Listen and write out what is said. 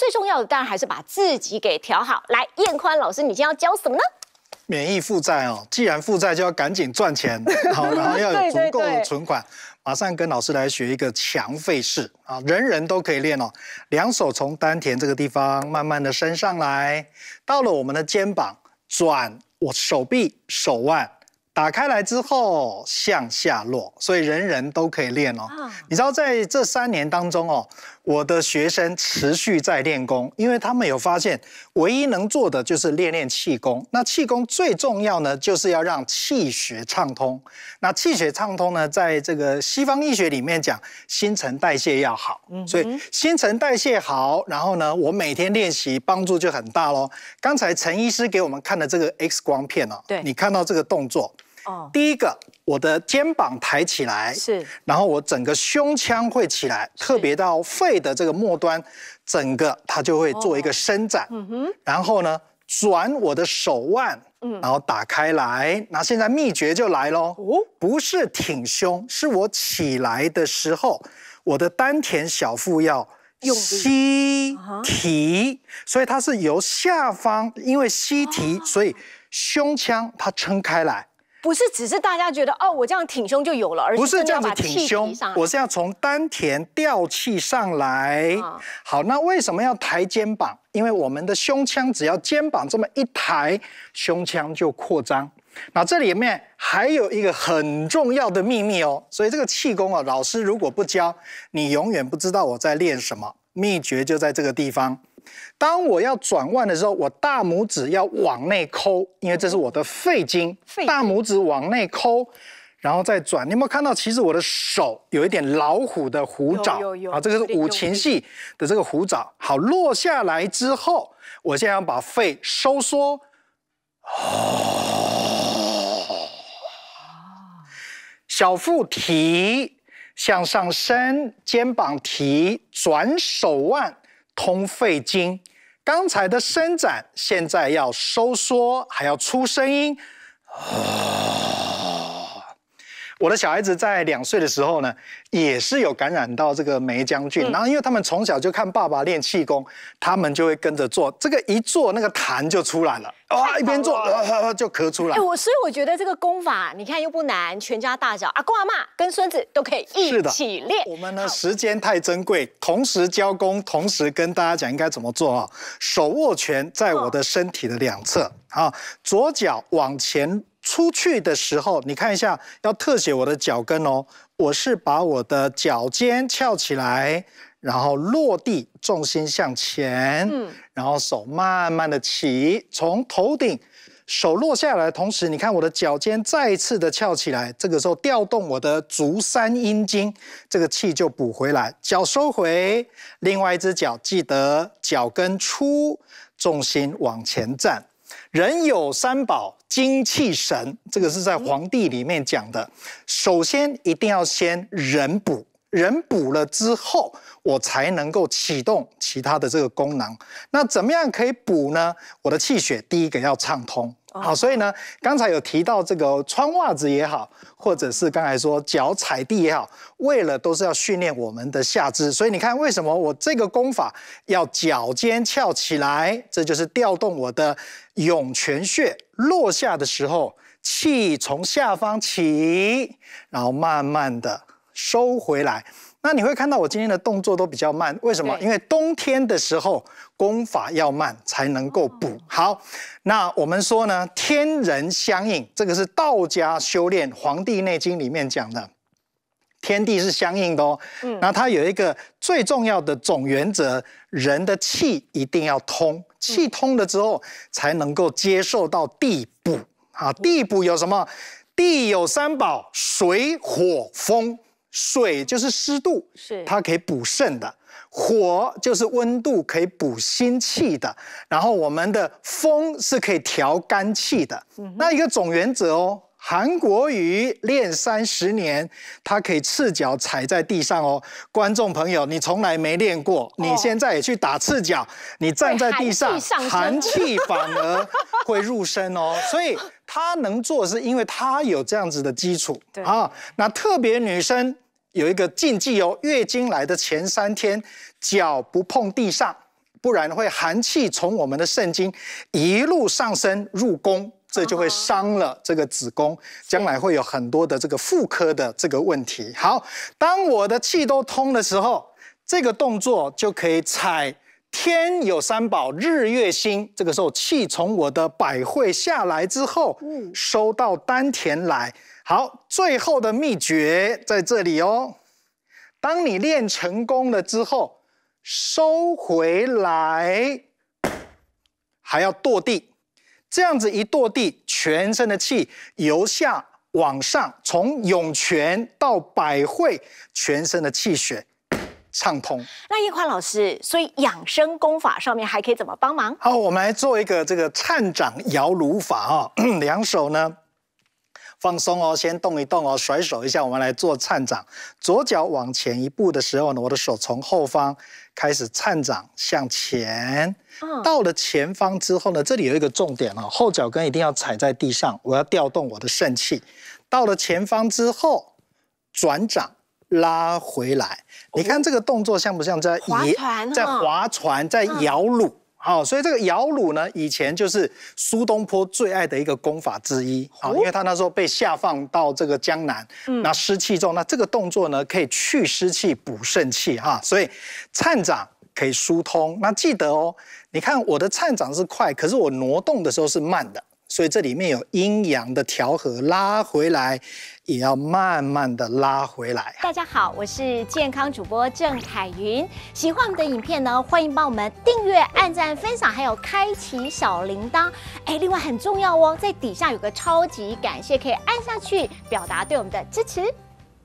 最重要的当然还是把自己给调好。来，燕宽老师，你今天要教什么呢？免疫负债哦，既然负债就要赶紧赚钱，好，然后要有足够的存款。马上跟老师来学一个强肺式啊，人人都可以练哦。两手从丹田这个地方慢慢的伸上来，到了我们的肩膀，转我手臂手腕。打开来之后向下落，所以人人都可以练哦。你知道在这三年当中哦，我的学生持续在练功，因为他们有发现，唯一能做的就是练练气功。那气功最重要呢，就是要让气血畅通。那气血畅通呢，在这个西方医学里面讲，新陈代谢要好。所以新陈代谢好，然后呢，我每天练习帮助就很大喽。刚才陈医师给我们看的这个 X 光片哦，对，你看到这个动作。哦，第一个，我的肩膀抬起来，是，然后我整个胸腔会起来，特别到肺的这个末端，整个它就会做一个伸展。嗯哼。然后呢，转我的手腕，然后打开来。那现在秘诀就来喽。哦，不是挺胸，是我起来的时候，我的丹田小腹要吸提，所以它是由下方，因为吸提，所以胸腔它撑开来。不是，只是大家觉得哦，我这样挺胸就有了，而不是这样子挺胸。我是要从丹田吊气上来。好，那为什么要抬肩膀？因为我们的胸腔只要肩膀这么一抬，胸腔就扩张。那这里面还有一个很重要的秘密哦，所以这个气功啊，老师如果不教，你永远不知道我在练什么。秘诀就在这个地方。当我要转弯的时候，我大拇指要往内抠，因为这是我的肺经。大拇指往内抠，然后再转。你有没有看到？其实我的手有一点老虎的虎爪啊，这个是五禽戏的这个虎爪。好，落下来之后，我现在要把肺收缩，小腹提，向上伸，肩膀提，转手腕。通肺经，刚才的伸展，现在要收缩，还要出声音。我的小孩子在两岁的时候呢，也是有感染到这个霉菌。然后，因为他们从小就看爸爸练气功，他们就会跟着做。这个一做，那个痰就出来了。哇，一边做就咳出来。哎，我所以我觉得这个功法，你看又不难，全家大小阿公阿妈跟孙子都可以一起练。我们呢，时间太珍贵，同时教功，同时跟大家讲应该怎么做啊。手握拳，在我的身体的两侧啊，左脚往前。出去的时候，你看一下，要特写我的脚跟哦。我是把我的脚尖翘起来，然后落地，重心向前，嗯，然后手慢慢的起，从头顶手落下来，同时你看我的脚尖再一次的翘起来，这个时候调动我的足三阴经，这个气就补回来。脚收回，另外一只脚记得脚跟出，重心往前站。人有三宝，精气神。这个是在《黄帝》里面讲的。首先，一定要先人补，人补了之后，我才能够启动其他的这个功能。那怎么样可以补呢？我的气血，第一个要畅通。好，所以呢，刚才有提到这个穿袜子也好，或者是刚才说脚踩地也好，为了都是要训练我们的下肢。所以你看，为什么我这个功法要脚尖翘起来？这就是调动我的涌泉穴，落下的时候气从下方起，然后慢慢的收回来。那你会看到我今天的动作都比较慢，为什么？因为冬天的时候，功法要慢才能够补好。那我们说呢，天人相应，这个是道家修炼《黄帝内经》里面讲的，天地是相应的哦。嗯。那它有一个最重要的总原则，人的气一定要通，气通了之后才能够接受到地补啊。地补有什么？地有三宝：水、火、风。水就是湿度，是它可以补肾的；火就是温度，可以补心气的。然后我们的风是可以调肝气的。那一个总原则哦，韩国瑜练三十年，他可以赤脚踩在地上哦。观众朋友，你从来没练过，你现在也去打赤脚，你站在地上，寒气反而会入身哦，所以。她能做，是因为她有这样子的基础。啊，那特别女生有一个禁忌哦，月经来的前三天，脚不碰地上，不然会寒气从我们的肾经一路上升入宫，这就会伤了这个子宫，将来会有很多的这个妇科的这个问题。好，当我的气都通的时候，这个动作就可以踩。天有三宝，日月星。这个时候气从我的百会下来之后，收到丹田来。好，最后的秘诀在这里哦。当你练成功了之后，收回来还要跺地，这样子一跺地，全身的气由下往上，从涌泉到百会，全身的气血。畅通。那叶宽老师，所以养生功法上面还可以怎么帮忙？好，我们来做一个这个颤掌摇炉法啊。两手呢，放松哦，先动一动哦，甩手一下。我们来做颤掌，左脚往前一步的时候呢，我的手从后方开始颤掌向前。到了前方之后呢，这里有一个重点哦，后脚跟一定要踩在地上，我要调动我的肾气。到了前方之后，转掌。拉回来，你看这个动作像不像在划船？在划船，在摇橹。好，所以这个摇橹呢，以前就是苏东坡最爱的一个功法之一。哦，因为他那时候被下放到这个江南，那湿气重，那这个动作呢可以去湿气、补肾气哈。所以颤掌可以疏通。那记得哦，你看我的颤掌是快，可是我挪动的时候是慢的。所以这里面有阴阳的调和，拉回来也要慢慢的拉回来。大家好，我是健康主播郑凯云。喜欢我们的影片呢，欢迎帮我们订阅、按赞、分享，还有开启小铃铛。哎，另外很重要哦，在底下有个超级感谢，可以按下去表达对我们的支持。